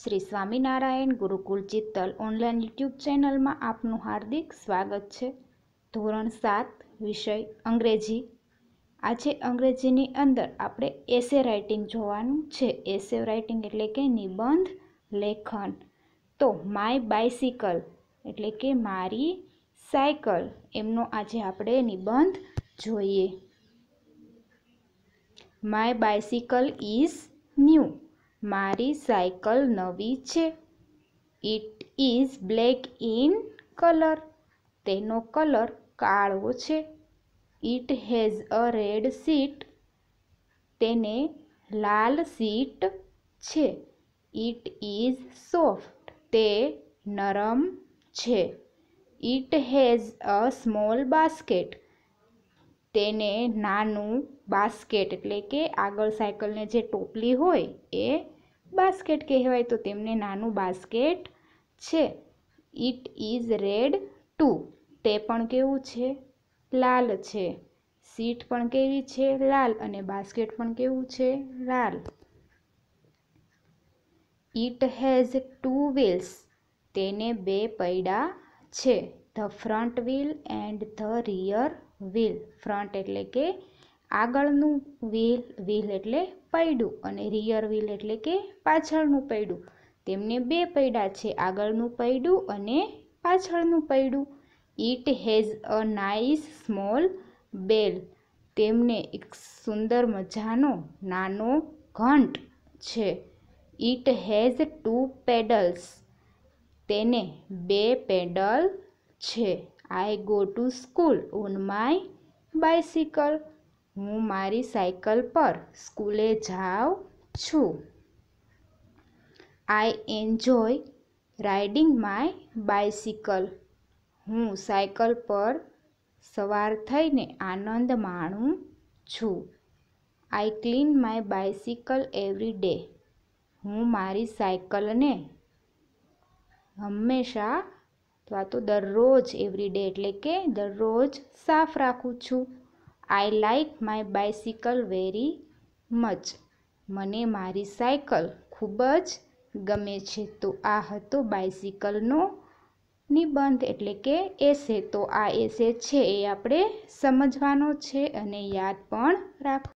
Shri Swaminarayan Gurukul Chital online YouTube ચેનલમાં આપનું હાર્દિક સ્વાગત છે ધોરણ સાત વિષય અંગ્રેજી આજે અંગ્રેજીની અંદર આપણે એસે રાઇટિંગ જોવાનું છે એસે રાઇટિંગ એટલે કે નિબંધ લેખન તો માય બાઇસિકલ એટલે કે મારી સાયકલ એમનો આજે આપણે નિબંધ જોઈએ માય બાઇસિકલ ઇઝ ન્યૂ મારી સાયકલ નવી છે it is black in colour તેનો કલર કાળો છે it has a red seat તેને લાલ સીટ છે ઇટ ઇઝ સોફ્ટ તે નરમ છે it has a small basket તેને નાનું બાસ્કેટ એટલે કે આગળ સાયકલને જે ટોપલી હોય એ બાસ્કેટ કહેવાય તો તેમને નાનું બાસ્કેટ છે ઇટ ઇઝ રેડ ટુ તે પણ કેવું છે લાલ છે સીટ પણ કેવી છે લાલ અને બાસ્કેટ પણ કેવું છે લાલ ઇટ હેઝ ટુ વ્હીલ્સ તેને બે પૈડા છે the front wheel and the rear wheel front એટલે કે આગળનું વ્હીલ વ્હીલ એટલે પૈડું અને રિયર વ્હીલ એટલે કે પાછળનું પૈડું તેમને બે પૈડા છે આગળનું પૈડું અને પાછળનું પૈડું it has a nice small bell તેમને એક સુંદર મજાનો નાનો ઘંટ છે ઇટ હેઝ ટુ પેડલ્સ તેને બે પેડલ છે I go to school on my bicycle હું મારી સાયકલ પર સ્કૂલે જાઉં છું I enjoy riding my bicycle હું સાયકલ પર સવાર થઈને આનંદ માણું છું I clean my bicycle every day હું મારી સાયકલને હંમેશા અથવા તો દરરોજ એવરી ડે એટલે કે દરરોજ સાફ રાખું છું I like my bicycle very much મને મારી સાયકલ ખૂબ જ ગમે છે તો આ હતો બાયસિકલનો નિબંધ એટલે કે એસે તો આ એસે છે એ આપણે સમજવાનો છે અને યાદ પણ રાખ